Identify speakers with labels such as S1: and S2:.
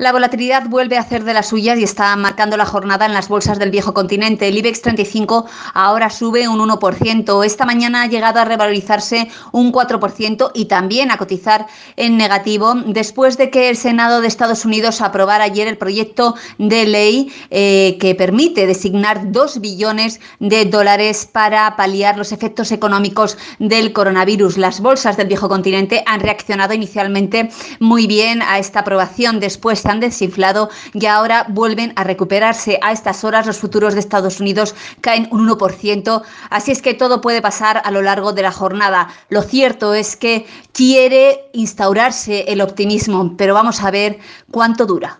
S1: La volatilidad vuelve a hacer de las suyas y está marcando la jornada en las bolsas del viejo continente. El IBEX 35 ahora sube un 1%. Esta mañana ha llegado a revalorizarse un 4% y también a cotizar en negativo después de que el Senado de Estados Unidos aprobara ayer el proyecto de ley eh, que permite designar 2 billones de dólares para paliar los efectos económicos del coronavirus. Las bolsas del viejo continente han reaccionado inicialmente muy bien a esta aprobación. Después han desinflado y ahora vuelven a recuperarse. A estas horas los futuros de Estados Unidos caen un 1%, así es que todo puede pasar a lo largo de la jornada. Lo cierto es que quiere instaurarse el optimismo, pero vamos a ver cuánto dura.